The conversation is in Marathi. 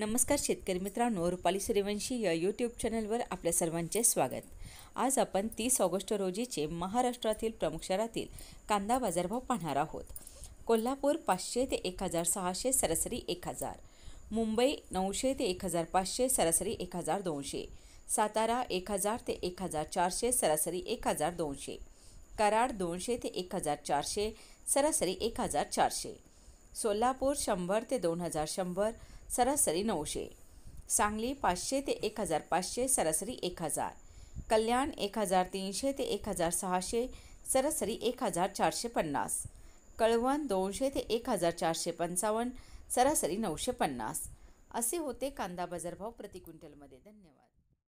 नमस्कार शेतकरी मित्रांनो रुपाली सूर्यवंशी या यूट्यूब चॅनलवर आपल्या सर्वांचे स्वागत आज आपण तीस ऑगस्ट रोजीचे महाराष्ट्रातील प्रमुख शहरातील कांदा बाजारभाव पाहणार आहोत कोल्हापूर पाचशे ते एक हजार सहाशे सरासरी एक हजार मुंबई नऊशे ते एक हजार पाचशे सरासरी एक हजार दोनशे सातारा एक हजार ते एक हजार चारशे सरासरी एक हजार दोनशे कराड दोनशे ते एक हजार चारशे सरासरी एक हजार चारशे सोलापूर शंभर ते दोन हजार शंभर सरासरी नऊशे सांगली पाचशे ते एक हजार पाचशे सरासरी एक हजार कल्याण एक हजार तीनशे ते एक हजार सहाशे सरासरी एक हजार चारशे पन्नास कळवण दोनशे ते एक हजार चारशे पंचावन्न सरासरी नऊशे पन्नास असे होते कांदा बाजारभाव प्रतिक्विंटलमध्ये धन्यवाद